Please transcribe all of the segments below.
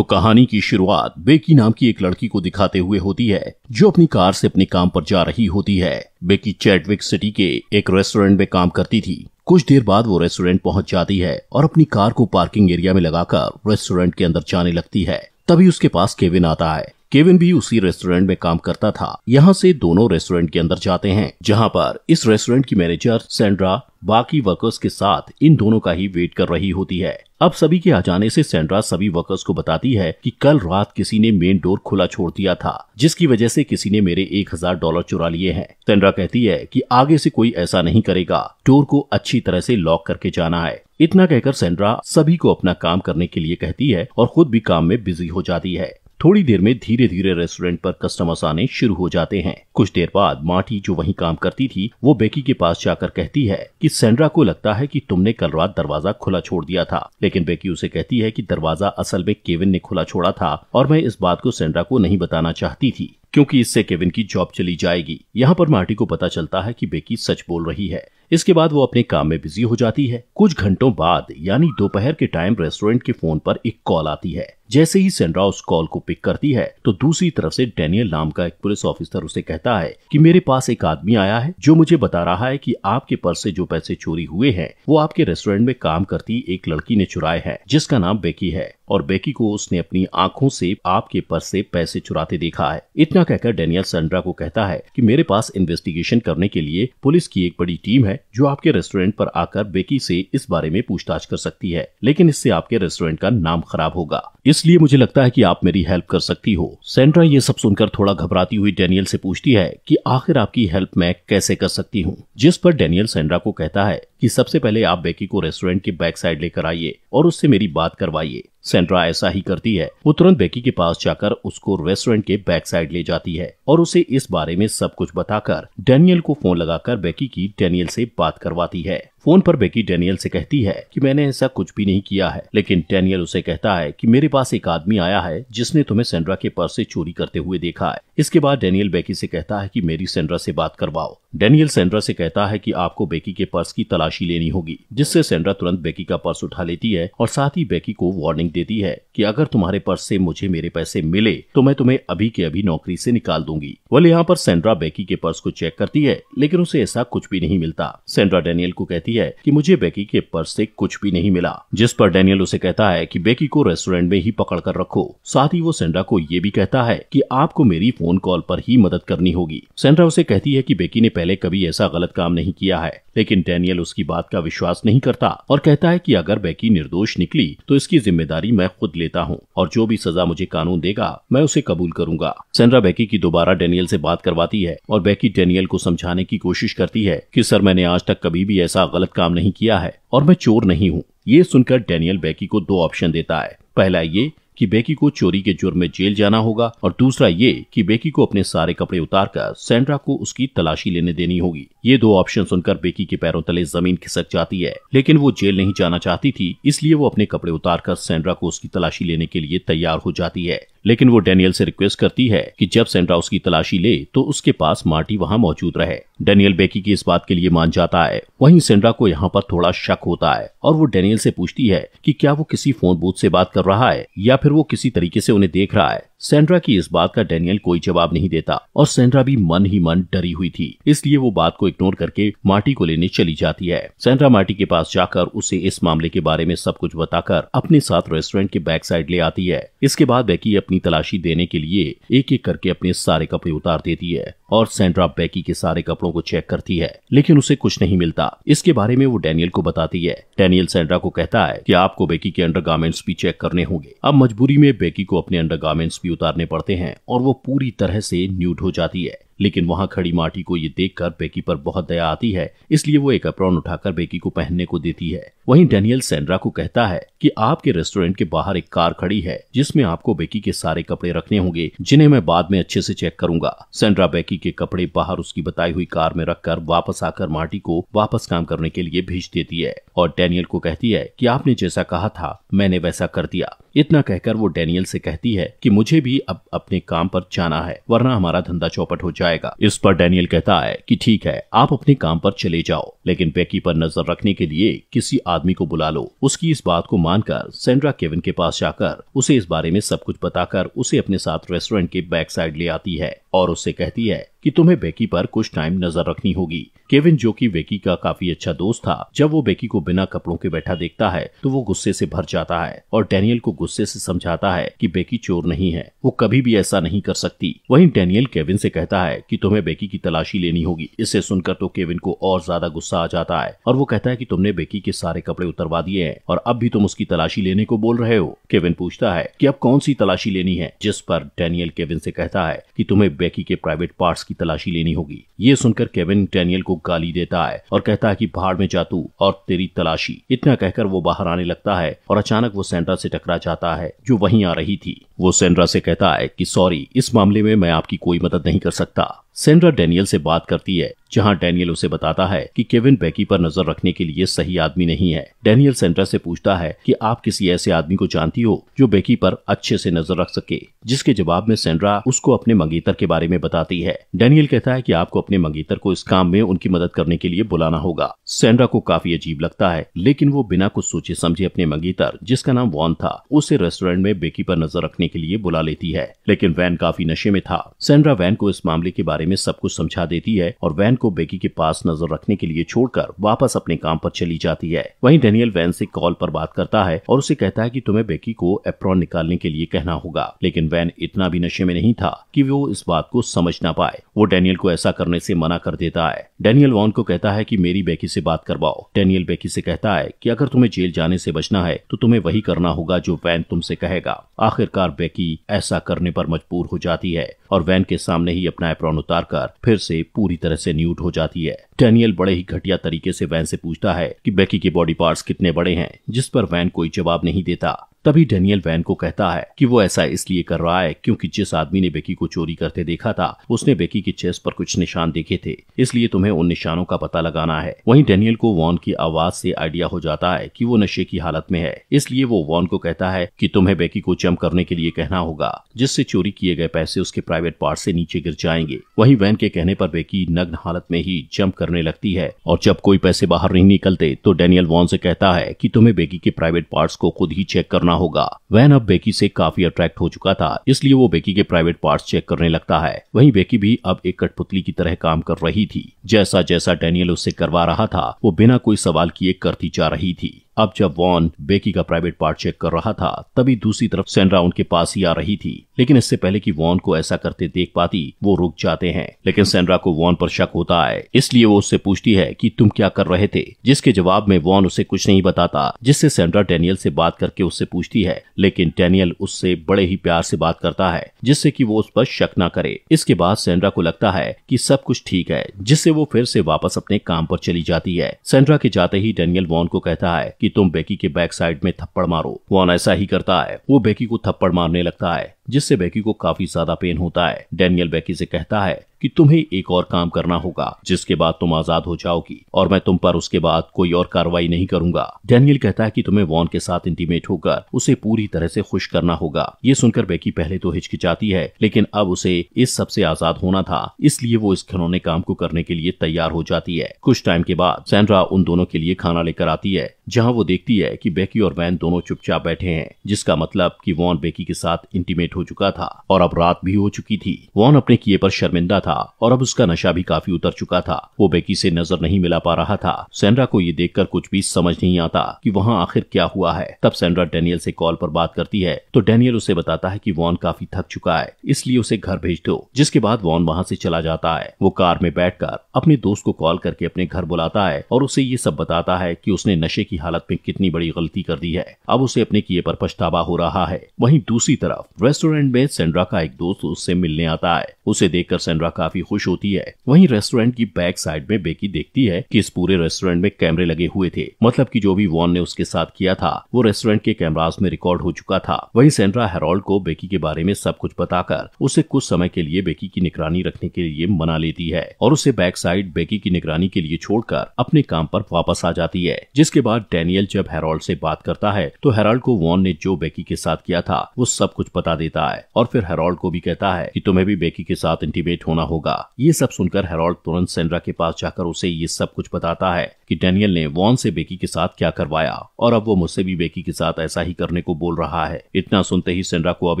तो कहानी की शुरुआत बेकी नाम की एक लड़की को दिखाते हुए होती है जो अपनी कार से अपने काम पर जा रही होती है बेकी चैटविक सिटी के एक रेस्टोरेंट में काम करती थी कुछ देर बाद वो रेस्टोरेंट पहुंच जाती है और अपनी कार को पार्किंग एरिया में लगाकर रेस्टोरेंट के अंदर जाने लगती है तभी उसके पास केविन आता है केविन भी उसी रेस्टोरेंट में काम करता था यहाँ से दोनों रेस्टोरेंट के अंदर जाते हैं जहाँ पर इस रेस्टोरेंट की मैनेजर सेंड्रा बाकी वर्कर्स के साथ इन दोनों का ही वेट कर रही होती है अब सभी के आ जाने से सेंड्रा सभी वर्कर्स को बताती है कि कल रात किसी ने मेन डोर खुला छोड़ दिया था जिसकी वजह से किसी ने मेरे एक हजार डॉलर चुरा लिए हैं सेंड्रा कहती है कि आगे से कोई ऐसा नहीं करेगा डोर को अच्छी तरह से लॉक करके जाना है इतना कहकर सेंड्रा सभी को अपना काम करने के लिए कहती है और खुद भी काम में बिजी हो जाती है थोड़ी देर में धीरे धीरे रेस्टोरेंट पर कस्टमर्स आने शुरू हो जाते हैं कुछ देर बाद माटी जो वहीं काम करती थी वो बेकी के पास जाकर कहती है कि सेंड्रा को लगता है कि तुमने कल रात दरवाजा खुला छोड़ दिया था लेकिन बेकी उसे कहती है कि दरवाजा असल में केविन ने खुला छोड़ा था और मैं इस बात को सेंड्रा को नहीं बताना चाहती थी क्योंकि इससे केविन की जॉब चली जाएगी यहाँ पर मार्टी को पता चलता है कि बेकी सच बोल रही है इसके बाद वो अपने काम में बिजी हो जाती है कुछ घंटों बाद यानी दोपहर के टाइम रेस्टोरेंट के फोन पर एक कॉल आती है जैसे ही सेंड्रा उस कॉल को पिक करती है तो दूसरी तरफ से डेनियल नाम का एक पुलिस ऑफिसर उसे कहता है कि मेरे पास एक आदमी आया है जो मुझे बता रहा है कि आपके पर्स से जो पैसे चोरी हुए हैं वो आपके रेस्टोरेंट में काम करती एक लड़की ने चुराए हैं जिसका नाम बेकी है और बेकी को उसने अपनी आंखों से आपके पर्स से पैसे चुराते देखा है इतना कहकर डेनियल सेंड्रा को कहता है की मेरे पास इन्वेस्टिगेशन करने के लिए पुलिस की एक बड़ी टीम है जो आपके रेस्टोरेंट पर आकर बेकी से इस बारे में पूछताछ कर सकती है लेकिन इससे आपके रेस्टोरेंट का नाम खराब होगा इसलिए मुझे लगता है कि आप मेरी हेल्प कर सकती हो सेंड्रा ये सब सुनकर थोड़ा घबराती हुई डेनियल से पूछती है कि आखिर आपकी हेल्प मैं कैसे कर सकती हूँ जिस पर डेनियल सेंड्रा को कहता है कि सबसे पहले आप बेकी को रेस्टोरेंट के बैक साइड लेकर आइए और उससे मेरी बात करवाइए सेंड्रा ऐसा ही करती है वो तुरंत बेकी के पास जाकर उसको रेस्टोरेंट के बैक साइड ले जाती है और उसे इस बारे में सब कुछ बताकर डेनियल को फोन लगाकर बेकी की डेनियल से बात करवाती है फोन पर बेकी डेनियल से कहती है कि मैंने ऐसा कुछ भी नहीं किया है लेकिन डेनियल उसे कहता है कि मेरे पास एक आदमी आया है जिसने तुम्हें सेंड्रा के पर्स से चोरी करते हुए देखा है इसके बाद डेनियल बेकी से कहता है कि मेरी सेंड्रा से बात करवाओ डेनियल सेंड्रा से कहता है कि आपको बेकी के पर्स की तलाशी लेनी होगी जिससे सेंड्रा तुरंत बेकी का पर्स उठा लेती है और साथ ही बेकी को वार्निंग देती है कि अगर तुम्हारे पर्स से मुझे मेरे पैसे मिले तो मैं तुम्हें अभी के अभी नौकरी से निकाल दूंगी वाले यहाँ पर सेंड्रा बेकी के पर्स को चेक करती है लेकिन उसे ऐसा कुछ भी नहीं मिलता सेंड्रा डेनियल को कहती बताती है कि मुझे बेकी के पर्स से कुछ भी नहीं मिला जिस पर डेनियल उसे कहता है कि बेकी को रेस्टोरेंट में ही पकड़ कर रखो साथ ही वो सेंड्रा को ये भी कहता है कि आपको मेरी फोन कॉल पर ही मदद करनी होगी सेंड्रा उसे कहती है कि बेकी ने पहले कभी ऐसा गलत काम नहीं किया है लेकिन डेनियल उसकी बात का विश्वास नहीं करता और कहता है कि अगर बेकी निर्दोष निकली तो इसकी जिम्मेदारी मैं खुद लेता हूँ और जो भी सजा मुझे कानून देगा मैं उसे कबूल करूंगा सेंड्रा बेकी की दोबारा डेनियल से बात करवाती है और बेकी डेनियल को समझाने की कोशिश करती है कि सर मैंने आज तक कभी भी ऐसा गलत गलत काम नहीं किया है और मैं चोर नहीं हूँ ये सुनकर डेनियल बेकी को दो ऑप्शन देता है पहला ये कि बेकी को चोरी के जुर्म में जेल जाना होगा और दूसरा ये कि बेकी को अपने सारे कपड़े उतारकर सैंड्रा को उसकी तलाशी लेने देनी होगी ये दो ऑप्शन सुनकर बेकी के पैरों तले जमीन खिसक जाती है लेकिन वो जेल नहीं जाना चाहती थी इसलिए वो अपने कपड़े उतारकर सैंड्रा को उसकी तलाशी लेने के लिए तैयार हो जाती है लेकिन वो डेनियल से रिक्वेस्ट करती है कि जब सेंड्रा की तलाशी ले तो उसके पास मार्टी वहाँ मौजूद रहे डेनियल बेकी की इस बात के लिए मान जाता है वहीं सेंड्रा को यहाँ पर थोड़ा शक होता है और वो डेनियल से पूछती है कि क्या वो किसी फोन बूथ से बात कर रहा है या फिर वो किसी तरीके से उन्हें देख रहा है सेंड्रा की इस बात का डेनियल कोई जवाब नहीं देता और सेंड्रा भी मन ही मन डरी हुई थी इसलिए वो बात को इग्नोर करके मार्टी को लेने चली जाती है सेंड्रा मार्टी के पास जाकर उसे इस मामले के बारे में सब कुछ बताकर अपने साथ रेस्टोरेंट के बैक साइड ले आती है इसके बाद बेकी अपनी तलाशी देने के लिए एक एक करके अपने सारे कपड़े उतार देती है और सेंड्रा बेकी के सारे कपड़ों को चेक करती है लेकिन उसे कुछ नहीं मिलता इसके बारे में वो डेनियल को बताती है डेनियल सेंड्रा को कहता है कि आपको बेकी के अंडर भी चेक करने होंगे अब मजबूरी में बेकी को अपने अंडर भी उतारने पड़ते हैं और वो पूरी तरह से न्यूट हो जाती है लेकिन वहां खड़ी माटी को ये देखकर बेकी पर बहुत दया आती है इसलिए वो एक अप्रॉन उठाकर बेकी को पहनने को देती है वहीं डेनियल सेंड्रा को कहता है कि आपके रेस्टोरेंट के बाहर एक कार खड़ी है जिसमें आपको बेकी के सारे कपड़े रखने होंगे जिन्हें मैं बाद में अच्छे से चेक करूंगा सेंड्रा बेकी के कपड़े बाहर उसकी बताई हुई कार में रखकर वापस आकर मार्टी को वापस काम करने के लिए भेज देती है और डेनियल को कहती है कि आपने जैसा कहा था मैंने वैसा कर दिया इतना कहकर वो डेनियल से कहती है कि मुझे भी अब अपने काम पर जाना है वरना हमारा धंधा चौपट हो जाएगा इस पर डेनियल कहता है कि ठीक है आप अपने काम पर चले जाओ लेकिन बेकी पर नजर रखने के लिए किसी आदमी को बुला लो उसकी इस बात को मानकर सेंड्रा केविन के पास जाकर उसे इस बारे में सब कुछ बताकर उसे अपने साथ रेस्टोरेंट के बैक साइड ले आती है और उससे कहती है कि तुम्हें बेकी पर कुछ टाइम नजर रखनी होगी केविन जो कि बेकी का काफी अच्छा दोस्त था जब वो बेकी को बिना कपड़ों के बैठा देखता है तो वो गुस्से से भर जाता है और डेनियल को गुस्से से समझाता है कि बेकी चोर नहीं है वो कभी भी ऐसा नहीं कर सकती वहीं डेनियल केविन से कहता है कि तुम्हें बेकी की तलाशी लेनी होगी इसे सुनकर तो केविन को और ज्यादा गुस्सा आ जाता है और वो कहता है की तुमने बेकी के सारे कपड़े उतरवा दिए हैं और अब भी तुम उसकी तलाशी लेने को बोल रहे हो केविन पूछता है की अब कौन सी तलाशी लेनी है जिस पर डेनियल केविन से कहता है की तुम्हें बेकी के प्राइवेट पार्ट की तलाशी लेनी होगी ये सुनकर केविन डेनियल को गाली देता है और कहता है कि भाड़ में जातू और तेरी तलाशी इतना कहकर वो बाहर आने लगता है और अचानक वो सेंड्रा से टकरा जाता है जो वही आ रही थी वो सेंड्रा से कहता है कि सॉरी इस मामले में मैं आपकी कोई मदद नहीं कर सकता सेंड्रा डेनियल से बात करती है जहां डेनियल उसे बताता है कि केविन बेकी पर नजर रखने के लिए सही आदमी नहीं है डेनियल सेंड्रा से पूछता है कि आप किसी ऐसे आदमी को जानती हो जो बेकी पर अच्छे से नजर रख सके जिसके जवाब में सेंड्रा उसको अपने मंगेतर के बारे में बताती है डेनियल कहता है की आपको अपने मंगेतर को इस काम में उनकी मदद करने के लिए बुलाना होगा सेंड्रा को काफी अजीब लगता है लेकिन वो बिना कुछ सोचे समझे अपने मंगेतर जिसका नाम वॉन था उसे रेस्टोरेंट में बेकी पर नजर रखने के लिए बुला लेती है लेकिन वैन काफी नशे में था सेंड्रा वैन को इस मामले के बारे में सब कुछ समझा देती है और वैन को बेकी के पास नजर रखने के लिए छोड़कर वापस अपने काम पर चली जाती है वहीं डेनियल वैन से कॉल पर बात करता है और उसे कहता है कि तुम्हें बेकी को एप्रॉन निकालने के लिए कहना होगा लेकिन वैन इतना भी नशे में नहीं था की वो इस बात को समझ ना पाए वो डेनियल को ऐसा करने ऐसी मना कर देता है डेनियल वॉन को कहता है की मेरी बेकी ऐसी बात करवाओ डेनियल बेकी ऐसी कहता है की अगर तुम्हें जेल जाने ऐसी बचना है तो तुम्हें वही करना होगा जो वैन तुमसे कहेगा आखिरकार बेकी ऐसा करने पर मजबूर हो जाती है और वैन के सामने ही अपना एप्रॉन उतार मारकर फिर से पूरी तरह से न्यूट हो जाती है डेनियल बड़े ही घटिया तरीके से वैन से पूछता है कि बेकी के बॉडी पार्ट्स कितने बड़े हैं जिस पर वैन कोई जवाब नहीं देता तभी डेनियल वैन को कहता है कि वो ऐसा इसलिए कर रहा है क्योंकि जिस आदमी ने बेकी को चोरी करते देखा था उसने बेकी के चेस्ट पर कुछ निशान देखे थे इसलिए तुम्हें उन निशानों का पता लगाना है वहीं डेनियल को वॉन की आवाज से आइडिया हो जाता है कि वो नशे की हालत में है इसलिए वो वॉन को कहता है कि तुम्हें बेकी को जम करने के लिए कहना होगा जिससे चोरी किए गए पैसे उसके प्राइवेट पार्ट से नीचे गिर जाएंगे वहीं वैन के कहने पर बेकी नग्न हालत में ही जंप करने लगती है और जब कोई पैसे बाहर नहीं निकलते तो डेनियल वॉन से कहता है कि तुम्हें बेकी के प्राइवेट पार्ट्स को खुद ही चेक करना करना होगा वैन अब बेकी से काफी अट्रैक्ट हो चुका था इसलिए वो बेकी के प्राइवेट पार्ट्स चेक करने लगता है वहीं बेकी भी अब एक कठपुतली की तरह काम कर रही थी जैसा जैसा डेनियल उससे करवा रहा था वो बिना कोई सवाल किए करती जा रही थी अब जब वॉन बेकी का प्राइवेट पार्ट चेक कर रहा था तभी दूसरी तरफ सेंड्रा उनके पास ही आ रही थी लेकिन इससे पहले कि वॉन को ऐसा करते देख पाती वो रुक जाते हैं लेकिन सेंड्रा को वॉन पर शक होता है इसलिए वो उससे पूछती है कि तुम क्या कर रहे थे जिसके जवाब में वॉन उसे कुछ नहीं बताता जिससे सेंड्रा डेनियल से बात करके उससे पूछती है लेकिन डेनियल उससे बड़े ही प्यार से बात करता है जिससे कि वो उस पर शक न करे इसके बाद सेंड्रा को लगता है कि सब कुछ ठीक है जिससे वो फिर से वापस अपने काम पर चली जाती है सेंड्रा के जाते ही डेनियल वॉन को कहता है कि तुम बेकी के बैक साइड में थप्पड़ मारो वॉन ऐसा ही करता है वो बेकी को थप्पड़ मारने लगता है जिससे बेकी को काफी ज्यादा पेन होता है डेनियल बेकी से कहता है कि तुम्हें एक और काम करना होगा जिसके बाद तुम आजाद हो जाओगी और मैं तुम पर उसके बाद कोई और कार्रवाई नहीं करूंगा डैनियल कहता है कि तुम्हें वॉन के साथ इंटीमेट होकर उसे पूरी तरह से खुश करना होगा ये सुनकर बेकी पहले तो हिचकिचाती है लेकिन अब उसे इस सबसे आजाद होना था इसलिए वो इस खनौने काम को करने के लिए तैयार हो जाती है कुछ टाइम के बाद सैंड्रा उन दोनों के लिए खाना लेकर आती है जहाँ वो देखती है की बेकी और वैन दोनों चुपचाप बैठे हैं जिसका मतलब की वॉन बेकी के साथ इंटीमेट हो चुका था और अब रात भी हो चुकी थी वॉन अपने किए पर शर्मिंदा था था और अब उसका नशा भी काफी उतर चुका था वो बेकी से नजर नहीं मिला पा रहा था सेंड्रा को ये देखकर कुछ भी समझ नहीं आता कि वहाँ आखिर क्या हुआ है तब सेंड्रा डेनियल से कॉल पर बात करती है तो डेनियल उसे बताता है कि वॉन काफी थक चुका है इसलिए उसे घर भेज दो जिसके बाद वॉन वहाँ से चला जाता है वो कार में बैठ अपने दोस्त को कॉल करके अपने घर बुलाता है और उसे ये सब बताता है की उसने नशे की हालत में कितनी बड़ी गलती कर दी है अब उसे अपने किए पर पछतावा हो रहा है वही दूसरी तरफ रेस्टोरेंट में सेंड्रा का एक दोस्त उससे मिलने आता है उसे देखकर सेंड्रा काफी खुश होती है वहीं रेस्टोरेंट की बैक साइड में बेकी देखती है कि इस पूरे रेस्टोरेंट में कैमरे लगे हुए थे मतलब कि जो भी वॉन ने उसके साथ किया था वो रेस्टोरेंट के कैमराज में रिकॉर्ड हो चुका था वही सेंड्रा हेरोल्ड को बेकी के बारे में सब कुछ बताकर उसे कुछ समय के लिए बेकी की निगरानी रखने के लिए मना लेती है और उसे बैक साइड बेकी की निगरानी के लिए छोड़कर अपने काम पर वापस आ जाती है जिसके बाद डैनियल जब हेरोल्ड से बात करता है तो हेरोल्ड को वॉन ने जो बेकी के साथ किया था वो सब कुछ बता देता है और फिर हेरोल्ड को भी कहता है कि तुम्हें भी बेकी के साथ इंटीमेट होना होगा ये सब सुनकर हेरोल्ड तुरंत सेंड्रा के पास जाकर उसे ये सब कुछ बताता है कि डेनियल ने वॉन से बेकी के साथ क्या करवाया और अब वो मुझसे भी बेकी के साथ ऐसा ही करने को बोल रहा है इतना सुनते ही सेंड्रा को अब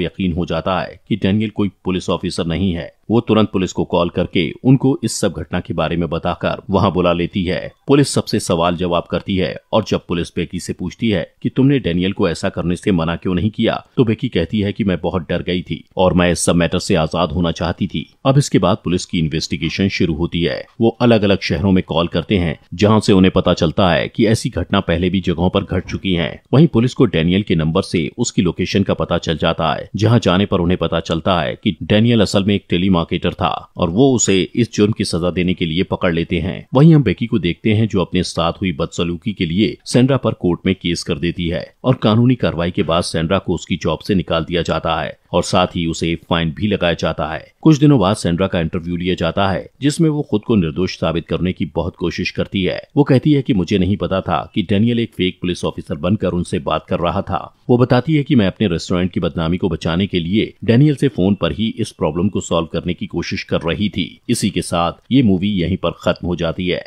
यकीन हो जाता है कि डेनियल कोई पुलिस ऑफिसर नहीं है वो तुरंत पुलिस को कॉल करके उनको इस सब घटना के बारे में बताकर वहाँ बुला लेती है पुलिस सबसे सवाल जवाब करती है और जब पुलिस बेकी से पूछती है कि तुमने डेनियल को ऐसा करने से मना क्यों नहीं किया तो बेकी कहती है कि मैं बहुत डर गई थी और मैं इस सब मैटर से आजाद होना चाहती थी अब इसके बाद पुलिस की इन्वेस्टिगेशन शुरू होती है वो अलग अलग शहरों में कॉल करते हैं जहाँ से उन्हें पता चलता है की ऐसी घटना पहले भी जगहों पर घट चुकी है वही पुलिस को डेनियल के नंबर से उसकी लोकेशन का पता चल जाता है जहाँ जाने पर उन्हें पता चलता है की डेनियल असल में एक टेली मार्केटर था और वो उसे इस जुर्म की सजा देने के लिए पकड़ लेते हैं वहीं हम बेकी को देखते हैं जो अपने साथ हुई बदसलूकी के लिए सेंड्रा पर कोर्ट में केस कर देती है और कानूनी कार्रवाई के बाद सेंड्रा को उसकी जॉब से निकाल दिया जाता है और साथ ही उसे फाइन भी लगाया जाता है कुछ दिनों बाद सेंड्रा का इंटरव्यू लिया जाता है जिसमें वो खुद को निर्दोष साबित करने की बहुत कोशिश करती है वो कहती है कि मुझे नहीं पता था कि डेनियल एक फेक पुलिस ऑफिसर बनकर उनसे बात कर रहा था वो बताती है कि मैं अपने रेस्टोरेंट की बदनामी को बचाने के लिए डेनियल से फोन पर ही इस प्रॉब्लम को सॉल्व करने की कोशिश कर रही थी इसी के साथ ये मूवी यहीं पर खत्म हो जाती है